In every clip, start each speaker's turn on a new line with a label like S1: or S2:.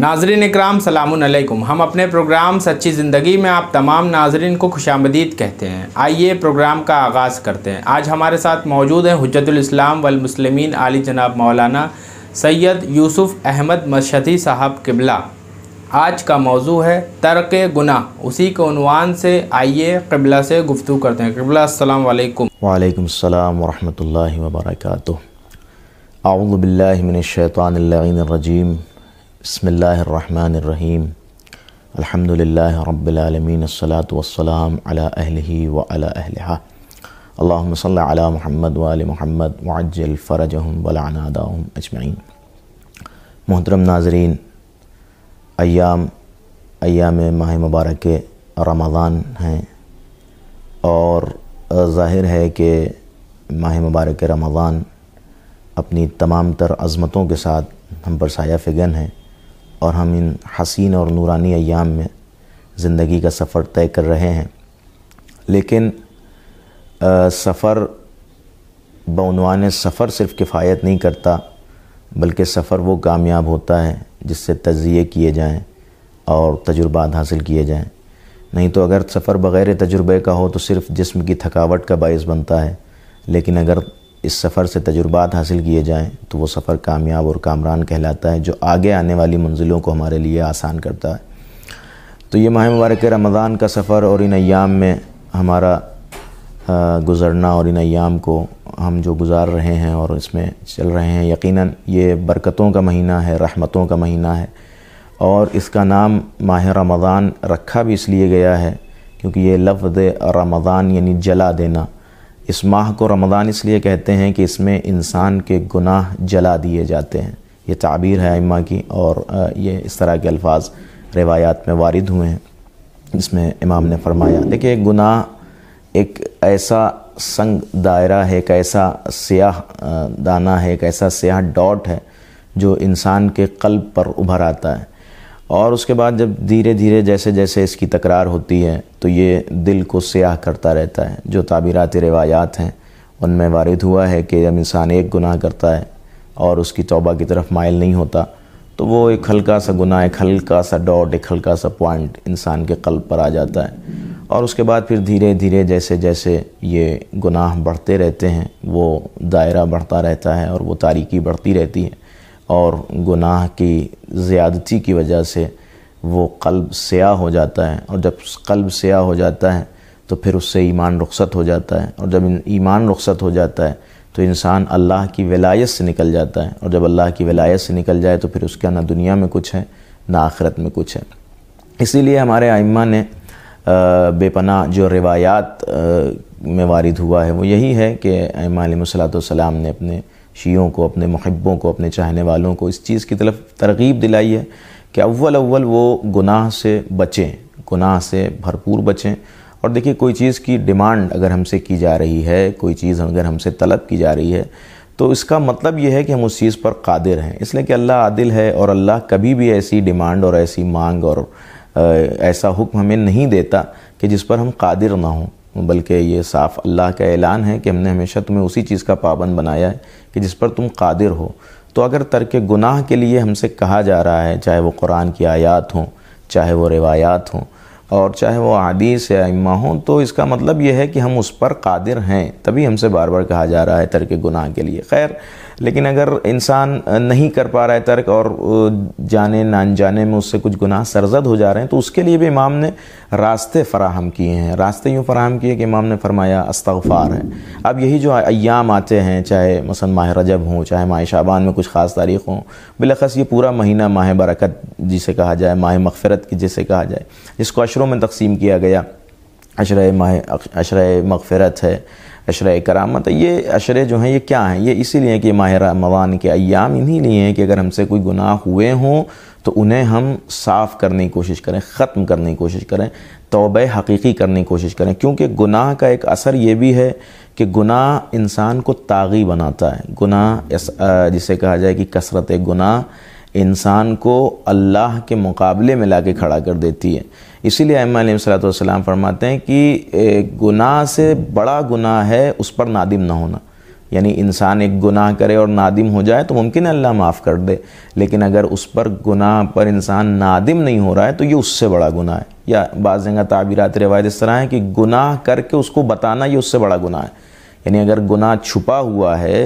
S1: नाजरीन इकराम सलामकुम हम अपने प्रोग्राम सच्ची ज़िंदगी में आप तमाम नाजरीन को खुश आमदीद कहते हैं आइए प्रोग्राम का आगाज़ करते हैं आज हमारे साथ मौजूद हैं हजतलाम वलमसलमिन आली जनाब मौलाना सैयद यूसुफ़ अहमद मशदी साहब किबला आज का मौजू है तर्क गुना उसी के उनवान से आइए किबला से गुफ्तु करते हैं किबला अल्लाम वालेकुम अस्सलाम वरहमतुल्लाहि वबरकातुहू बसमीम अल्हम्दुलिल्लाह रब्बिल आलमीन अस्सलातु वस्सलाम अला अहलिही व अला अहलिहा अल्लाहुम्म सल्ली अला मुहम्मद व आलि फरजहुम व लअनादाहुम मोहतरम नाजरीन अयाम अयाम माह मुबारक रमज़ान हैं और ज़ाहिर है कि माह मुबारक रमज़ान अपनी तमाम तर अज़मतों के साथ हम पर साया फिगन है और हम इन हसीन और नूरानी अयाम में ज़िंदगी का सफ़र तय कर रहे हैं लेकिन सफ़र बनवान सफ़र सिर्फ किफ़ायत नहीं करता बल्कि सफ़र वो कामयाब होता है जिससे तजिए किए जाएँ और तजुर्बात हासिल किए जाएँ नहीं तो अगर सफ़र बग़ैर तजुर्बे का हो तो सिर्फ़ जिस्म की थकावट का बायस बनता है लेकिन अगर इस सफ़र से तजुर्बात हासिल किए जाएँ तो वो सफ़र कामयाब और कामरान कहलाता है जो आगे आने वाली मंजिलों को हमारे लिए आसान करता है तो ये माह मुबारक रमज़ान का सफ़र और इन अयाम में हमारा गुज़रना और इन अयाम को हम जो गुज़ार रहे हैं और इसमें चल रहे हैं यकीनन ये बरकतों का महीना है रहमतों का महीना है और इसका नाम माह रमज़ान रखा भी इसलिए गया है क्योंकि ये लफ्ज़ रमज़ान यानी जला देना इस माह को रमदान इसलिए कहते हैं कि इसमें इंसान के गुनाह जला दिए जाते हैं ये ताबीर है इमा की और ये इस तरह के अल्फाज रिवायात में वारद हुए हैं इसमें इमाम ने फरमाया देखिए गुनाह एक ऐसा संग दायरा है एक ऐसा स्याह दाना है एक ऐसा स्याह डॉट है जो इंसान के कल्ब पर उभर आता है और उसके बाद जब धीरे धीरे जैसे जैसे इसकी तकरार होती है तो ये दिल को स्याह करता रहता है जो ताबीरात रवायात हैं उनमें वारद हुआ है कि जब इंसान एक गुनाह करता है और उसकी तौबा की तरफ माइल नहीं होता तो वो एक हल्का सा गुनाह एक हल्का सा डॉट एक हल्का सा पॉइंट इंसान के कल्ब पर आ जाता है और उसके बाद फिर धीरे धीरे जैसे जैसे ये गुनाह बढ़ते रहते हैं वो दायरा बढ़ता रहता है और वो तारीकी बढ़ती रहती है और गुनाह की ज़्यादती की वजह से वो कल्ब स्याह हो जाता है और जब कल्ब स्याह हो जाता है तो फिर उससे ईमान रुखसत हो जाता है और जब ईमान रुखसत हो जाता है तो इंसान अल्लाह की विलायत से निकल जाता है और जब अल्लाह की वलायत से निकल जाए तो फिर उसका ना दुनिया में कुछ है ना आख़रत में कुछ है इसीलिए हमारे आइम्मा ने बेपना जो रिवायात में वारिद हुआ है वो यही है कि सलाम ने अपने शीयों को अपने महब्बों को अपने चाहने वालों को इस चीज़ की तरफ तरगीब दिलाई है कि अव्वल अव्वल वो गुनाह से बचें गुनाह से भरपूर बचें और देखिए कोई चीज़ की डिमांड अगर हमसे की जा रही है कोई चीज़ अगर हमसे तलब की जा रही है तो इसका मतलब यह है कि हम उस चीज़ पर कादिर हैं इसलिए कि अल्लाह आदिल है और अल्लाह कभी भी ऐसी डिमांड और ऐसी मांग और ऐसा हुक्म हमें नहीं देता कि जिस पर हम कादिर ना हों बल्कि ये साफ़ अल्लाह का ऐलान है कि हमने हमेशा तुम्हें उसी चीज़ का पाबंद बनाया है कि जिस पर तुम कादिर हो तो अगर तर्क गुनाह के लिए हमसे कहा जा रहा है चाहे वो कुरान की आयात हों चाहे वो रिवायात हों और चाहे वो आदीस या इमा हों तो इसका मतलब यह है कि हम उस पर कादिर हैं तभी हमसे बार बार कहा जा रहा है तर्क गुनाह के लिए खैर लेकिन अगर इंसान नहीं कर पा रहा है तर्क और जाने नान जाने में उससे कुछ गुनाह सरजद हो जा रहे हैं तो उसके लिए भी इमाम ने रास्ते फ़राहम किए हैं रास्ते यूँ फ़राहम किए कि इमाम ने फरमाया अस्तफ़ार है अब यही जो अयाम आते हैं चाहे मसन माह रजब हों चाहे माह शाबान में कुछ ख़ास तारीख़ हों बिलखस ये पूरा महीना माह बरकत जिसे कहा जाए माह मगफ़रत की जिसे कहा जाए जिसको अशरों में तकसीम किया गया अशर माह अशर मगफ़रत है अशर कराम तो मतलब ये अशरे जो हैं ये क्या हैं ये इसीलिए कि माह रमवान के अयाम इन्हीं लिए हैं कि अगर हमसे कोई गुनाह हुए हों तो उन्हें हम साफ़ करने की कोशिश करें ख़त्म करने की कोशिश करें तोब हकीकी करने की कोशिश करें क्योंकि गुनाह का एक असर ये भी है कि गुनाह इंसान को तागी बनाता है गुनाह जिसे कहा जाए कि कसरत गुनाह इंसान को अल्लाह के मुकाबले में ला के खड़ा कर देती है इसीलिए अम्मा फरमाते हैं कि गुनाह से बड़ा गुनाह है उस पर नादिम ना होना यानी इंसान एक गुनाह करे और नादिम हो जाए तो मुमकिन है अल्लाह माफ़ कर दे लेकिन अगर उस पर गुनाह पर इंसान नादिम नहीं हो रहा है तो ये उससे बड़ा गुनाह है या बाज़ जगह ताबीरत रवायत इस तरह है कि गुनाह करके उसको बताना ये उससे बड़ा गुनाह है यानी अगर गुनाह छुपा हुआ है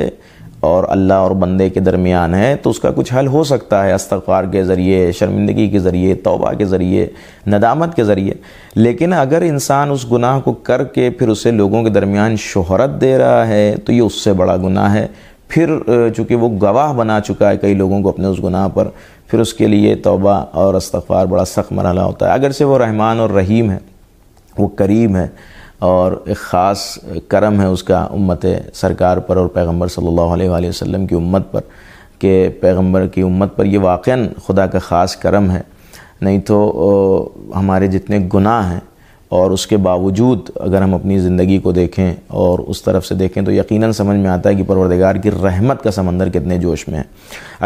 S1: और अल्लाह और बंदे के दरमियान है तो उसका कुछ हल हो सकता है अस्तफ़ार के ज़रिए शर्मिंदगी के ज़रिए तोबा के ज़रिए नदामत के ज़रिए लेकिन अगर इंसान उस गुनाह को करके फिर उसे लोगों के दरमियान शोहरत दे रहा है तो ये उससे बड़ा गुनाह है फिर चूँकि वो गवाह बना चुका है कई लोगों को अपने उस गुनाह पर फिर उसके लिए तोबा और अस्तफ़ार बड़ा सख्त मरहला होता है अगर से वो रहमान और रहीम है वो करीम है और एक ख़ास करम है उसका उम्मत सरकार पर और पैगंबर सल्लल्लाहु अलैहि वसल्लम की उम्मत पर के पैगंबर की उम्मत पर ये वाक़ खुदा का ख़ास करम है नहीं तो हमारे जितने गुनाह हैं और उसके बावजूद अगर हम अपनी ज़िंदगी को देखें और उस तरफ से देखें तो यकीनन समझ में आता है कि परवरदगार की रहमत का समंदर कितने जोश में है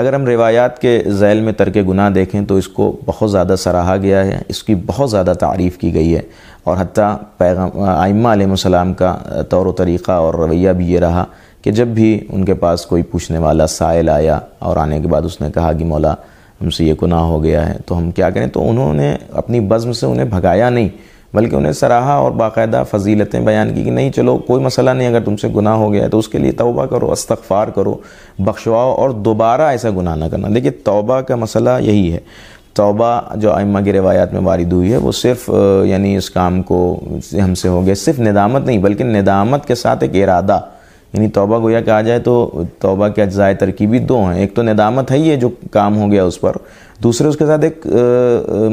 S1: अगर हम रिवायात के जैल में तरक गुनाह देखें तो इसको बहुत ज़्यादा सराहा गया है इसकी बहुत ज़्यादा तारीफ़ की गई है और हती आइमा आलम का तौर तरीक़ा और रवैया भी ये रहा कि जब भी उनके पास कोई पूछने वाला साइल आया और आने के बाद उसने कहा कि मौला हमसे ये गुनाह हो गया है तो हम क्या करें तो उन्होंने अपनी बज़म से उन्हें भगाया नहीं बल्कि उन्हें सराहा और बाकायदा फजीलतें बयान की कि नहीं चलो कोई मसला नहीं अगर तुमसे गुनाह हो गया है तो उसके लिए तौबा करो अस्तफ़ार करो बख्शवाओ और दोबारा ऐसा गुनाह ना करना देखिए तौबा का मसला यही है तौबा जो अम्मा की रवायात में वारिद हुई है वो सिर्फ यानी इस काम को हमसे हो गया सिर्फ निदामत नहीं बल्कि नदामत के साथ एक इरादा यानी तोबा गोया कहा जाए तो तौबा के अज्जाए तरकीबी दो हैं एक तो नदामत है ही है जो काम हो गया उस पर दूसरे उसके साथ एक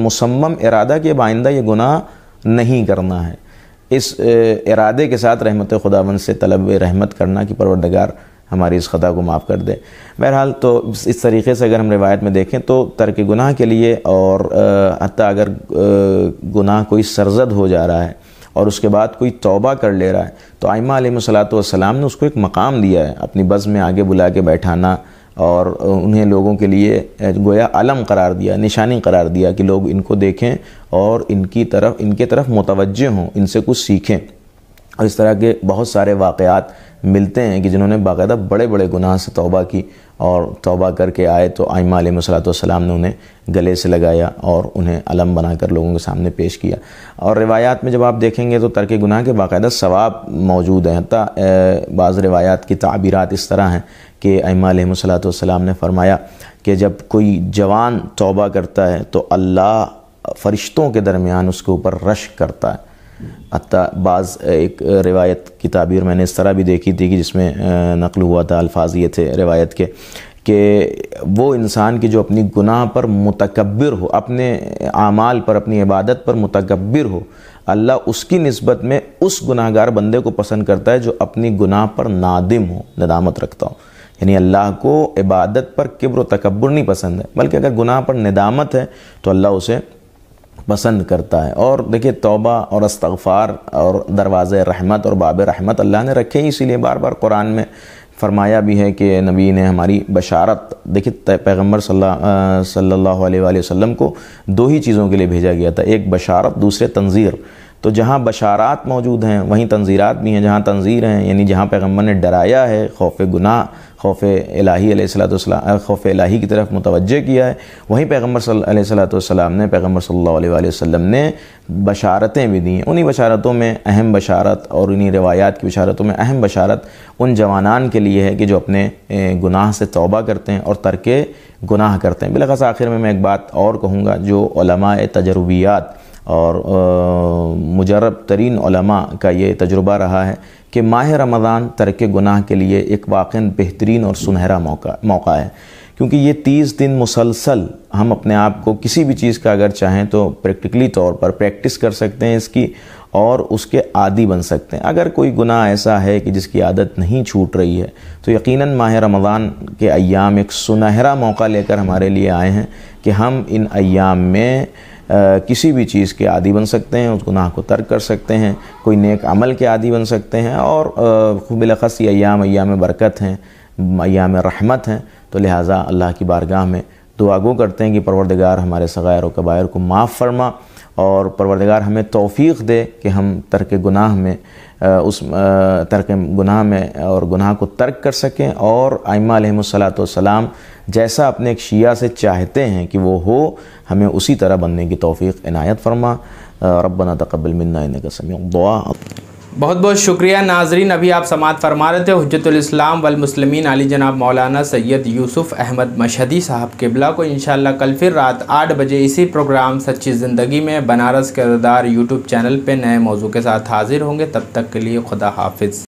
S1: मुसम्म इरादा के आइंदा ये गुनाह नहीं करना है इस इरादे के साथ रहमत खुदा से तलब रहमत करना कि परवरदगार हमारी इस ख़ता को माफ़ कर दे बहरहाल तो इस तरीके से अगर हम रिवायत में देखें तो तर्क गुनाह के लिए और हती अगर गुनाह कोई सरजद हो जा रहा है और उसके बाद कोई तौबा कर ले रहा है तो आयमा सलात वसलाम ने उसको एक मकाम दिया है अपनी बस में आगे बुला के बैठाना और उन्हें लोगों के लिए गोया अलम करार दिया निशानी करार दिया कि लोग इनको देखें और इनकी तरफ इनके तरफ मुतवजह हों इनसे कुछ सीखें और इस तरह के बहुत सारे वाक़ात मिलते हैं कि जिन्होंने बाकायदा बड़े बड़े गुनाह से तौबा की और तौबा करके आए तो आयमा सलाम ने उन्हें गले से लगाया और उन्हें अलम बनाकर लोगों के सामने पेश किया और रिवायात में जब आप देखेंगे तो तर्क गुनाह के बाकायदा सवाब मौजूद हैं बाज़ रिवायात की ताबीरत इस तरह हैं कि अमासलाम ने फरमाया कि जब कोई जवान तोबा करता है तो अल्लाह फ़रिश्तों के दरमियान उसके ऊपर रश करता है अतः बाज़ एक रिवायत की तबीर मैंने इस तरह भी देखी थी कि जिसमें नकल हुआ था अल्फाज ये थे रिवायत के कि वो इंसान की जो अपनी गुनाह पर मुतकबर हो अपने आमाल पर अपनी इबादत पर मुतकबर हो अल्लाह उसकी नस्बत में उस गुनाहगार बंदे को पसंद करता है जो अपनी गुनाह पर नादिम हो नदामत रखता हो यानी अल्लाह को इबादत पर किब्र तकबर नहीं पसंद है बल्कि अगर गुनाह पर निदामत है तो अल्लाह उसे पसंद करता है और देखिए तौबा और अस्तफ़ार और दरवाज़ रहमत और बाब रहमत अल्लाह ने रखे ही इसीलिए बार बार कुरान में फरमाया भी है कि नबी ने हमारी बशारत देखिए पैगम्बर सल्लल्लाहु अलैहि वसल्लम को दो ही चीज़ों के लिए भेजा गया था एक बशारत दूसरे तंजीर तो जहाँ बशारात मौजूद हैं वहीं तंजीरात भी हैं जहाँ तंजीर हैं यानी जहाँ पैगम्बर ने डराया है खौफ गुनाह खौफ इलाही खौफ अलाही की तरफ मुतवजह किया है वहीं पैगम्बर सल्लाम ने पैगम्बर सल्ला वसम ने बशारतें भी दी उन्हीं बशारतों में अहम बशारत और उन्हीं रवायात की बशारतों में अहम बशारत उन जवानान के लिए है कि जो अपने गुनाह से तौबा करते हैं और तरक गुनाह करते हैं बिलखस आखिर में मैं एक बात और कहूँगा जो तजर्बियात और मुजरब तरीन का ये तजुर्बा रहा है कि माह रमदान तरक गुनाह के लिए एक वाक़ बेहतरीन और सुनहरा मौका मौका है क्योंकि ये तीस दिन मुसलसल हम अपने आप को किसी भी चीज़ का अगर चाहें तो प्रैक्टिकली तौर पर प्रैक्टिस कर सकते हैं इसकी और उसके आदि बन सकते हैं अगर कोई गुनाह ऐसा है कि जिसकी आदत नहीं छूट रही है तो यकीनन माह रमज़ान के अयाम एक सुनहरा मौका लेकर हमारे लिए आए हैं कि हम इन अयाम में किसी भी चीज़ के आदि बन सकते हैं उस गुनाह को तर्क कर सकते हैं कोई नेक अमल के आदि बन सकते हैं और बिलखस ये अयाम अयाम बरकत हैं अयाम रहमत हैं तो लिहाजा अल्लाह की बारगाह में दुआगो करते हैं कि परवरदगार हमारे सग़ैर व कबायर को माफ़ फरमा और परवरदगार हमें तोफ़ी दे कि हम तर्क गुनाह में उस तर्क गुनाह में और गुनाह को तर्क कर सकें और आइमासलाम जैसा अपने एक शिया से चाहते हैं कि वो हो हमें उसी तरह बनने की तोफ़ी इनायत फरमा रबना तकबल मन्ना का समय दुआ बहुत बहुत शुक्रिया नाजरीन अभी आप समात फरमा रहे थे हजतम वलमसलमिन अली जनाब मौलाना सैयद यूसुफ अहमद मशहदी साहब किबला को इन कल फिर रात आठ बजे इसी प्रोग्राम सच्ची ज़िंदगी में बनारस किरदार यूट्यूब चैनल पर नए मौजू के साथ हाजिर होंगे तब तक के लिए खुदा हाफिज़